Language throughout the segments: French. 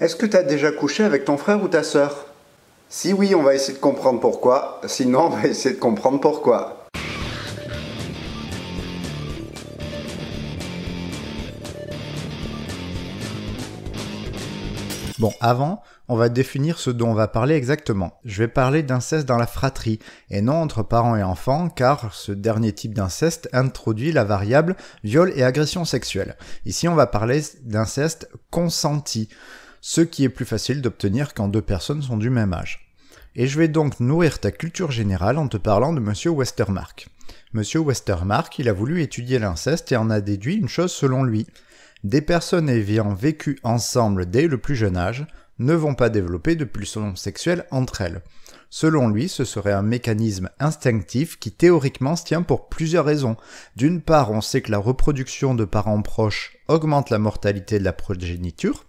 Est-ce que tu as déjà couché avec ton frère ou ta sœur Si oui, on va essayer de comprendre pourquoi. Sinon, on va essayer de comprendre pourquoi. Bon, avant, on va définir ce dont on va parler exactement. Je vais parler d'inceste dans la fratrie, et non entre parents et enfants, car ce dernier type d'inceste introduit la variable viol et agression sexuelle. Ici, on va parler d'inceste consenti ce qui est plus facile d'obtenir quand deux personnes sont du même âge. Et je vais donc nourrir ta culture générale en te parlant de Monsieur Westermark. Monsieur Westermark, il a voulu étudier l'inceste et en a déduit une chose selon lui. Des personnes ayant vécu ensemble dès le plus jeune âge ne vont pas développer de pulsions sexuelles entre elles. Selon lui, ce serait un mécanisme instinctif qui théoriquement se tient pour plusieurs raisons. D'une part, on sait que la reproduction de parents proches augmente la mortalité de la progéniture,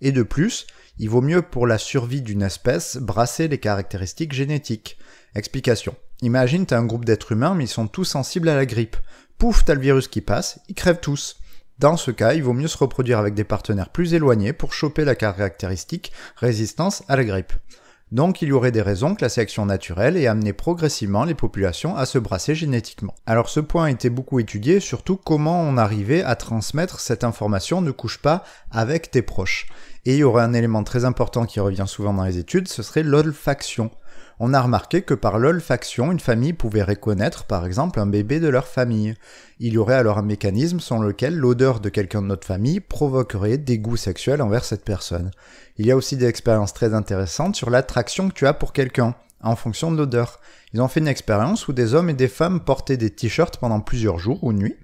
et de plus, il vaut mieux pour la survie d'une espèce brasser les caractéristiques génétiques. Explication. Imagine t'as un groupe d'êtres humains mais ils sont tous sensibles à la grippe. Pouf, t'as le virus qui passe, ils crèvent tous. Dans ce cas, il vaut mieux se reproduire avec des partenaires plus éloignés pour choper la caractéristique résistance à la grippe. Donc il y aurait des raisons que la sélection naturelle ait amené progressivement les populations à se brasser génétiquement. Alors ce point a été beaucoup étudié, surtout comment on arrivait à transmettre cette information ne couche pas avec tes proches. Et il y aurait un élément très important qui revient souvent dans les études, ce serait l'olfaction on a remarqué que par l'olfaction, une famille pouvait reconnaître par exemple un bébé de leur famille. Il y aurait alors un mécanisme sans lequel l'odeur de quelqu'un de notre famille provoquerait des goûts sexuels envers cette personne. Il y a aussi des expériences très intéressantes sur l'attraction que tu as pour quelqu'un en fonction de l'odeur. Ils ont fait une expérience où des hommes et des femmes portaient des t-shirts pendant plusieurs jours ou nuits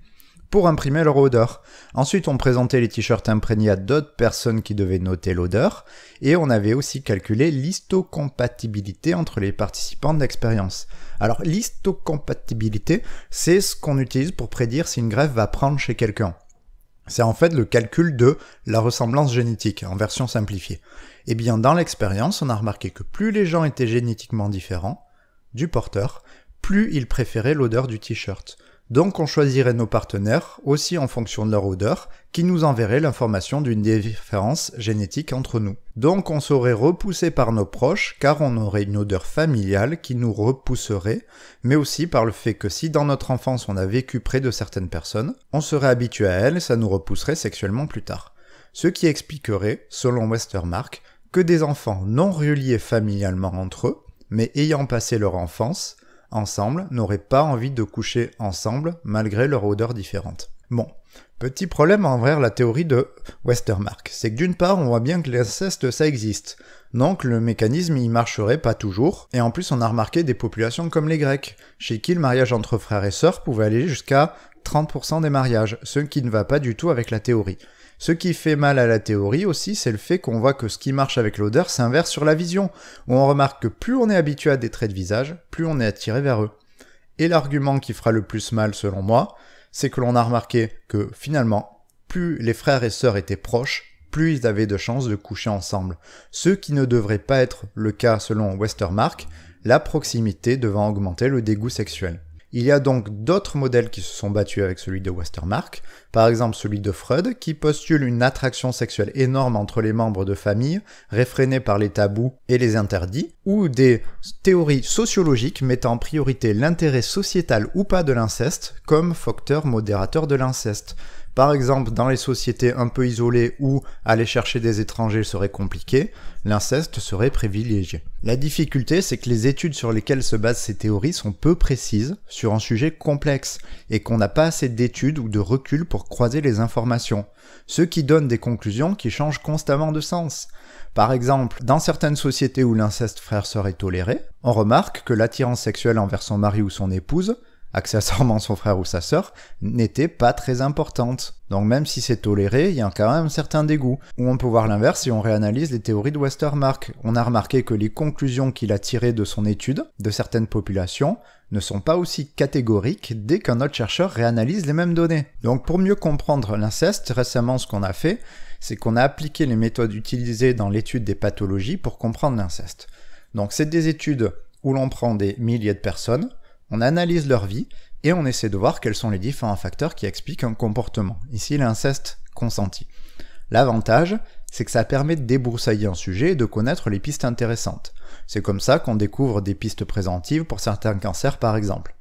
pour imprimer leur odeur. Ensuite, on présentait les t-shirts imprégnés à d'autres personnes qui devaient noter l'odeur, et on avait aussi calculé l'histocompatibilité entre les participants de l'expérience. Alors, l'histocompatibilité, c'est ce qu'on utilise pour prédire si une greffe va prendre chez quelqu'un. C'est en fait le calcul de la ressemblance génétique, en version simplifiée. Eh bien, dans l'expérience, on a remarqué que plus les gens étaient génétiquement différents du porteur, plus ils préféraient l'odeur du t-shirt. Donc on choisirait nos partenaires aussi en fonction de leur odeur qui nous enverrait l'information d'une différence génétique entre nous. Donc on serait repoussé par nos proches car on aurait une odeur familiale qui nous repousserait, mais aussi par le fait que si dans notre enfance on a vécu près de certaines personnes, on serait habitué à elles et ça nous repousserait sexuellement plus tard. Ce qui expliquerait, selon Westermark, que des enfants non reliés familialement entre eux, mais ayant passé leur enfance, ensemble n'auraient pas envie de coucher ensemble malgré leur odeur différente. Bon, petit problème envers la théorie de Westermark, c'est que d'une part on voit bien que l'inceste ça existe, donc le mécanisme y marcherait pas toujours, et en plus on a remarqué des populations comme les Grecs, chez qui le mariage entre frères et sœurs pouvait aller jusqu'à 30% des mariages, ce qui ne va pas du tout avec la théorie. Ce qui fait mal à la théorie aussi, c'est le fait qu'on voit que ce qui marche avec l'odeur s'inverse sur la vision, où on remarque que plus on est habitué à des traits de visage, plus on est attiré vers eux. Et l'argument qui fera le plus mal selon moi, c'est que l'on a remarqué que finalement, plus les frères et sœurs étaient proches, plus ils avaient de chances de coucher ensemble, ce qui ne devrait pas être le cas selon Westermark, la proximité devant augmenter le dégoût sexuel. Il y a donc d'autres modèles qui se sont battus avec celui de Westermark, par exemple celui de Freud, qui postule une attraction sexuelle énorme entre les membres de famille, réfrénée par les tabous et les interdits, ou des théories sociologiques mettant en priorité l'intérêt sociétal ou pas de l'inceste comme facteur modérateur de l'inceste. Par exemple, dans les sociétés un peu isolées où aller chercher des étrangers serait compliqué, l'inceste serait privilégié. La difficulté, c'est que les études sur lesquelles se basent ces théories sont peu précises sur un sujet complexe et qu'on n'a pas assez d'études ou de recul pour croiser les informations, ce qui donne des conclusions qui changent constamment de sens. Par exemple, dans certaines sociétés où l'inceste frère-sœur est toléré, on remarque que l'attirance sexuelle envers son mari ou son épouse accessoirement son frère ou sa sœur, n'était pas très importante. Donc même si c'est toléré, il y a quand même un certain dégoût. Ou on peut voir l'inverse si on réanalyse les théories de Westermark. On a remarqué que les conclusions qu'il a tirées de son étude de certaines populations ne sont pas aussi catégoriques dès qu'un autre chercheur réanalyse les mêmes données. Donc pour mieux comprendre l'inceste, récemment ce qu'on a fait, c'est qu'on a appliqué les méthodes utilisées dans l'étude des pathologies pour comprendre l'inceste. Donc c'est des études où l'on prend des milliers de personnes, on analyse leur vie et on essaie de voir quels sont les différents facteurs qui expliquent un comportement. Ici, l'inceste consenti. L'avantage, c'est que ça permet de débroussailler un sujet et de connaître les pistes intéressantes. C'est comme ça qu'on découvre des pistes présentives pour certains cancers par exemple.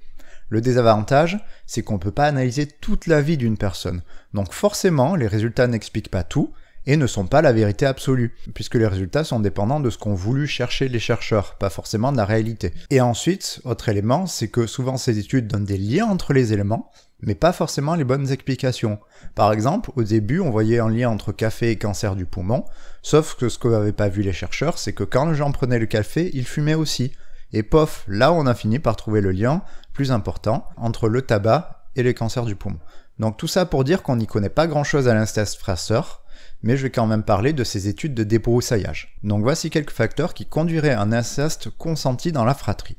Le désavantage, c'est qu'on ne peut pas analyser toute la vie d'une personne, donc forcément les résultats n'expliquent pas tout, et ne sont pas la vérité absolue, puisque les résultats sont dépendants de ce qu'ont voulu chercher les chercheurs, pas forcément de la réalité. Et ensuite, autre élément, c'est que souvent ces études donnent des liens entre les éléments, mais pas forcément les bonnes explications. Par exemple, au début, on voyait un lien entre café et cancer du poumon, sauf que ce que n'avaient pas vu les chercheurs, c'est que quand les gens prenaient le café, ils fumaient aussi. Et pof, là on a fini par trouver le lien plus important entre le tabac et les cancers du poumon. Donc tout ça pour dire qu'on n'y connaît pas grand chose à l'instance Frasseur, mais je vais quand même parler de ces études de débroussaillage. Donc voici quelques facteurs qui conduiraient à un inceste consenti dans la fratrie.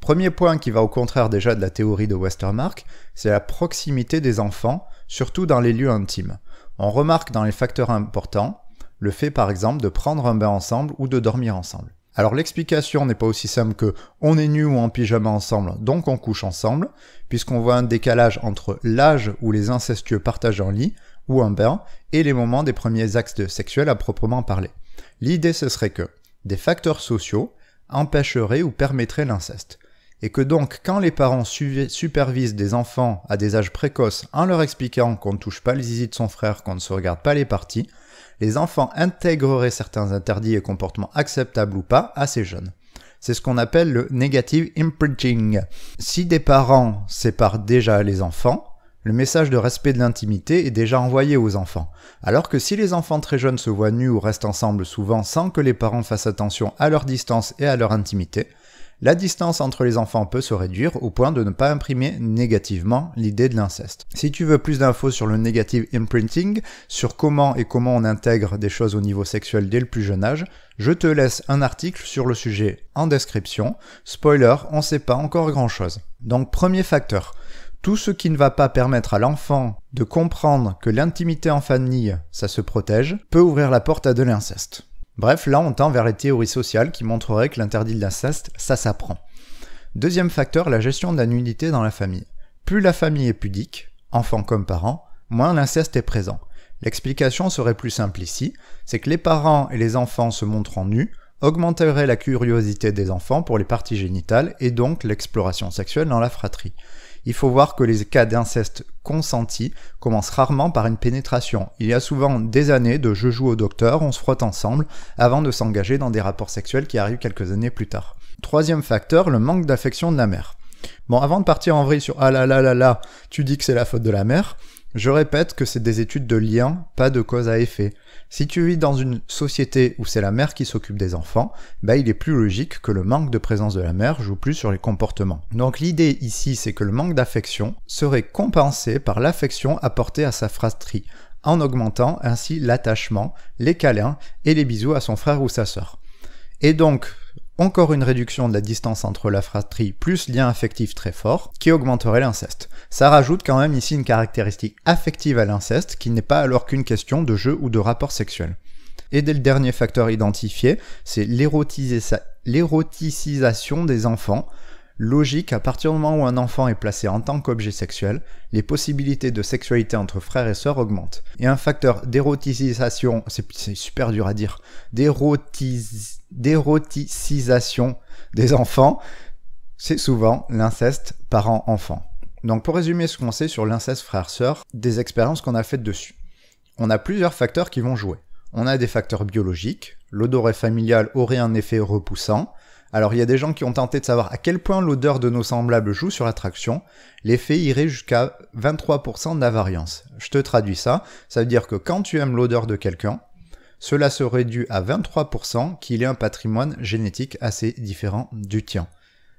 Premier point qui va au contraire déjà de la théorie de Westermark, c'est la proximité des enfants, surtout dans les lieux intimes. On remarque dans les facteurs importants le fait par exemple de prendre un bain ensemble ou de dormir ensemble. Alors l'explication n'est pas aussi simple que on est nu ou en pyjama ensemble, donc on couche ensemble, puisqu'on voit un décalage entre l'âge où les incestueux partagent un lit ou un bain, et les moments des premiers actes sexuels à proprement parler. L'idée ce serait que des facteurs sociaux empêcheraient ou permettraient l'inceste, et que donc quand les parents supervisent des enfants à des âges précoces en leur expliquant qu'on ne touche pas les zizi de son frère, qu'on ne se regarde pas les parties, les enfants intégreraient certains interdits et comportements acceptables ou pas à ces jeunes. C'est ce qu'on appelle le negative imprinting. Si des parents séparent déjà les enfants, le message de respect de l'intimité est déjà envoyé aux enfants, alors que si les enfants très jeunes se voient nus ou restent ensemble souvent sans que les parents fassent attention à leur distance et à leur intimité, la distance entre les enfants peut se réduire au point de ne pas imprimer négativement l'idée de l'inceste. Si tu veux plus d'infos sur le negative imprinting, sur comment et comment on intègre des choses au niveau sexuel dès le plus jeune âge, je te laisse un article sur le sujet en description. Spoiler, on sait pas encore grand chose. Donc premier facteur, tout ce qui ne va pas permettre à l'enfant de comprendre que l'intimité en famille, ça se protège, peut ouvrir la porte à de l'inceste. Bref, là on tend vers les théories sociales qui montreraient que l'interdit de l'inceste, ça s'apprend. Deuxième facteur, la gestion de la nudité dans la famille. Plus la famille est pudique, enfant comme parents, moins l'inceste est présent. L'explication serait plus simple ici, c'est que les parents et les enfants se montrant nus augmenteraient la curiosité des enfants pour les parties génitales et donc l'exploration sexuelle dans la fratrie. Il faut voir que les cas d'inceste consentis commencent rarement par une pénétration. Il y a souvent des années de je joue au docteur, on se frotte ensemble, avant de s'engager dans des rapports sexuels qui arrivent quelques années plus tard. Troisième facteur, le manque d'affection de la mère. Bon, avant de partir en vrille sur ah là là là là, tu dis que c'est la faute de la mère, je répète que c'est des études de lien, pas de cause à effet. Si tu vis dans une société où c'est la mère qui s'occupe des enfants, bah il est plus logique que le manque de présence de la mère joue plus sur les comportements. Donc l'idée ici, c'est que le manque d'affection serait compensé par l'affection apportée à sa fratrie, en augmentant ainsi l'attachement, les câlins et les bisous à son frère ou sa sœur. Et donc, encore une réduction de la distance entre la fratrie plus lien affectif très fort, qui augmenterait l'inceste. Ça rajoute quand même ici une caractéristique affective à l'inceste, qui n'est pas alors qu'une question de jeu ou de rapport sexuel. Et dès le dernier facteur identifié, c'est l'éroticisation des enfants, logique, à partir du moment où un enfant est placé en tant qu'objet sexuel, les possibilités de sexualité entre frères et sœurs augmentent. Et un facteur d'éroticisation, c'est super dur à dire, d'éroticisation des enfants, c'est souvent l'inceste parent-enfant. Donc pour résumer ce qu'on sait sur l'inceste frère-sœur, des expériences qu'on a faites dessus. On a plusieurs facteurs qui vont jouer. On a des facteurs biologiques, l'odorat familial aurait un effet repoussant, alors il y a des gens qui ont tenté de savoir à quel point l'odeur de nos semblables joue sur l'attraction. L'effet irait jusqu'à 23% d'invariance. Je te traduis ça, ça veut dire que quand tu aimes l'odeur de quelqu'un, cela serait dû à 23% qu'il ait un patrimoine génétique assez différent du tien.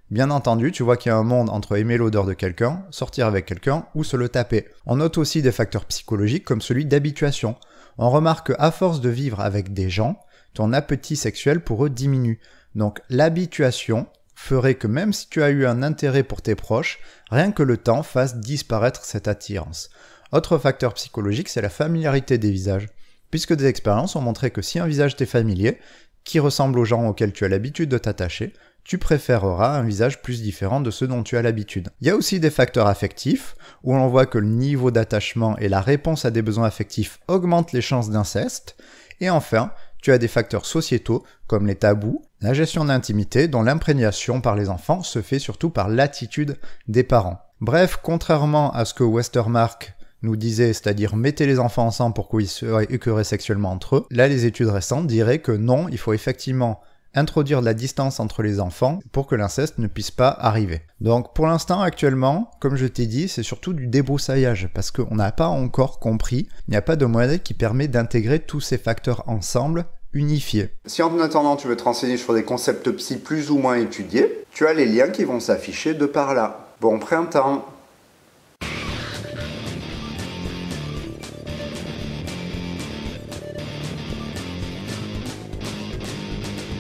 Bien entendu, tu vois qu'il y a un monde entre aimer l'odeur de quelqu'un, sortir avec quelqu'un ou se le taper. On note aussi des facteurs psychologiques comme celui d'habituation. On remarque qu'à force de vivre avec des gens, ton appétit sexuel pour eux diminue. Donc l'habituation ferait que même si tu as eu un intérêt pour tes proches, rien que le temps fasse disparaître cette attirance. Autre facteur psychologique, c'est la familiarité des visages, puisque des expériences ont montré que si un visage t'est familier, qui ressemble aux gens auxquels tu as l'habitude de t'attacher, tu préféreras un visage plus différent de ceux dont tu as l'habitude. Il y a aussi des facteurs affectifs, où l'on voit que le niveau d'attachement et la réponse à des besoins affectifs augmentent les chances d'inceste. Et enfin, tu as des facteurs sociétaux comme les tabous, la gestion d'intimité, dont l'imprégnation par les enfants se fait surtout par l'attitude des parents. Bref, contrairement à ce que Westermark nous disait, c'est-à-dire mettez les enfants ensemble pour qu'ils soient écœurés sexuellement entre eux, là les études récentes diraient que non, il faut effectivement introduire de la distance entre les enfants pour que l'inceste ne puisse pas arriver. Donc pour l'instant actuellement, comme je t'ai dit, c'est surtout du débroussaillage parce qu'on n'a pas encore compris, il n'y a pas de modèle qui permet d'intégrer tous ces facteurs ensemble unifiés. Si en attendant tu veux te renseigner sur des concepts psy plus ou moins étudiés, tu as les liens qui vont s'afficher de par là. Bon printemps